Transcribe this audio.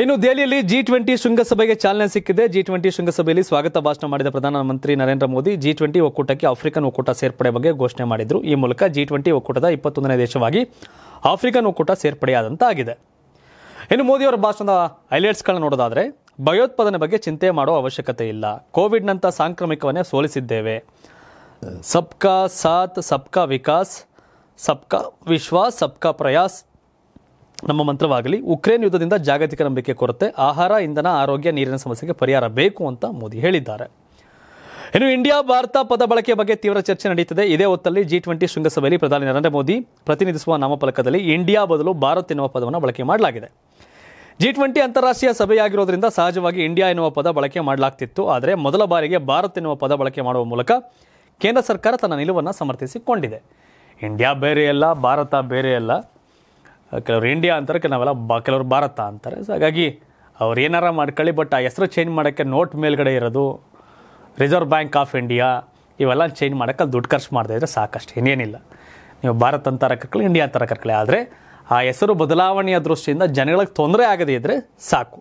ಇನ್ನು ದೆಹಲಿಯಲ್ಲಿ G twenty ಶೃಂಗಸಭೆಗೆ ಚಾಲನೆ ಸಿಕ್ಕಿದೆ ಜಿ ಟ್ವೆಂಟಿ ಶೃಂಗಸಭೆಯಲ್ಲಿ ಸ್ವಾಗತ ಭಾಷಣ ಮಾಡಿದ ಪ್ರಧಾನಮಂತ್ರಿ ನರೇಂದ್ರ ಮೋದಿ ಜಿ ಟ್ವೆಂಟಿ ಒಕ್ಕೂಟಕ್ಕೆ ಆಫ್ರಿಕನ್ ಒಕ್ಕೂಟ ಸೇರ್ಪಡೆ ಬಗ್ಗೆ ಘೋಷಣೆ ಮಾಡಿದರು ಈ ಮೂಲಕ ಜಿ ಟ್ವೆಂಟಿ ಒಕ್ಕೂಟದ ಇಪ್ಪತ್ತೊಂದನೇ ದೇಶವಾಗಿ ಆಫ್ರಿಕನ್ ಒಕ್ಕೂಟ ಸೇರ್ಪಡೆಯಾದಂತಾಗಿದೆ ಇನ್ನು ಮೋದಿಯವರ ಭಾಷಣದ ಹೈಲೈಟ್ಸ್ಗಳನ್ನ ನೋಡೋದಾದರೆ ಭಯೋತ್ಪಾದನೆ ಬಗ್ಗೆ ಚಿಂತೆ ಮಾಡುವ ಅವಶ್ಯಕತೆ ಇಲ್ಲ ಕೋವಿಡ್ನಂಥ ಸಾಂಕ್ರಾಮಿಕವನ್ನೇ ಸೋಲಿಸಿದ್ದೇವೆ ಸಬ್ಕಾ ಸಾತ್ ಸಬ್ಕಾ ವಿಕಾಸ್ ಸಬ್ಕಾ ವಿಶ್ವಾಸ್ ಸಬ್ಕಾ ಪ್ರಯಾಸ್ ನಮ್ಮ ಮಂತ್ರವಾಗಲಿ ಉಕ್ರೇನ್ ಯುದ್ಧದಿಂದ ಜಾಗತಿಕ ನಂಬಿಕೆ ಕೊರತೆ ಆಹಾರ ಇಂಧನ ಆರೋಗ್ಯ ನೀರಿನ ಸಮಸ್ಯೆಗೆ ಪರಿಹಾರ ಬೇಕು ಅಂತ ಮೋದಿ ಹೇಳಿದ್ದಾರೆ ಇನ್ನು ಇಂಡಿಯಾ ಭಾರತ ಪದ ಬಳಕೆ ಬಗ್ಗೆ ತೀವ್ರ ಚರ್ಚೆ ನಡೆಯುತ್ತಿದೆ ಇದೇ ಹೊತ್ತಲ್ಲಿ ಜಿ ಟ್ವೆಂಟಿ ಶೃಂಗಸಭೆಯಲ್ಲಿ ಪ್ರಧಾನಿ ನರೇಂದ್ರ ಮೋದಿ ಪ್ರತಿನಿಧಿಸುವ ನಾಮಫಲಕದಲ್ಲಿ ಇಂಡಿಯಾ ಬದಲು ಭಾರತ್ ಎನ್ನುವ ಪದವನ್ನು ಬಳಕೆ ಮಾಡಲಾಗಿದೆ ಜಿ ಟ್ವೆಂಟಿ ಅಂತಾರಾಷ್ಟ್ರೀಯ ಸಭೆಯಾಗಿರುವುದರಿಂದ ಸಹಜವಾಗಿ ಇಂಡಿಯಾ ಎನ್ನುವ ಪದ ಬಳಕೆ ಮಾಡಲಾಗ್ತಿತ್ತು ಆದರೆ ಮೊದಲ ಬಾರಿಗೆ ಭಾರತ್ ಎನ್ನುವ ಪದ ಬಳಕೆ ಮಾಡುವ ಮೂಲಕ ಕೇಂದ್ರ ಸರ್ಕಾರ ತನ್ನ ನಿಲುವನ್ನು ಸಮರ್ಥಿಸಿಕೊಂಡಿದೆ ಇಂಡಿಯಾ ಬೇರೆ ಅಲ್ಲ ಭಾರತ ಬೇರೆಯಲ್ಲ ಕೆಲವ್ರು ಇಂಡಿಯಾ ಅಂತಾರೆ ಕೆಲವೆಲ್ಲ ಬಾ ಕೆಲವ್ರು ಭಾರತ ಅಂತಾರೆ ಸೊ ಹಾಗಾಗಿ ಅವ್ರು ಏನಾರ ಮಾಡ್ಕೊಳ್ಳಿ ಬಟ್ ಆ ಹೆಸರು ಚೇಂಜ್ ಮಾಡೋಕ್ಕೆ ನೋಟ್ ಮೇಲ್ಗಡೆ ಇರೋದು ರಿಸರ್ವ್ ಬ್ಯಾಂಕ್ ಆಫ್ ಇಂಡಿಯಾ ಇವೆಲ್ಲ ಚೇಂಜ್ ಮಾಡೋಕ್ಕೆ ದುಡ್ಡು ಖರ್ಚು ಮಾಡದೇ ಇದ್ರೆ ಸಾಕಷ್ಟು ಇನ್ನೇನಿಲ್ಲ ನೀವು ಭಾರತ ಅಂತಾರ ಕರ್ಕೊಳ್ಳಿ ಇಂಡಿಯಾ ಅಂತಾರ ಕರ್ಕೊಳ್ಳಿ ಆದರೆ ಆ ಹೆಸರು ಬದಲಾವಣೆಯ ದೃಷ್ಟಿಯಿಂದ ಜನಗಳಿಗೆ ತೊಂದರೆ ಆಗದೇ ಇದ್ದರೆ ಸಾಕು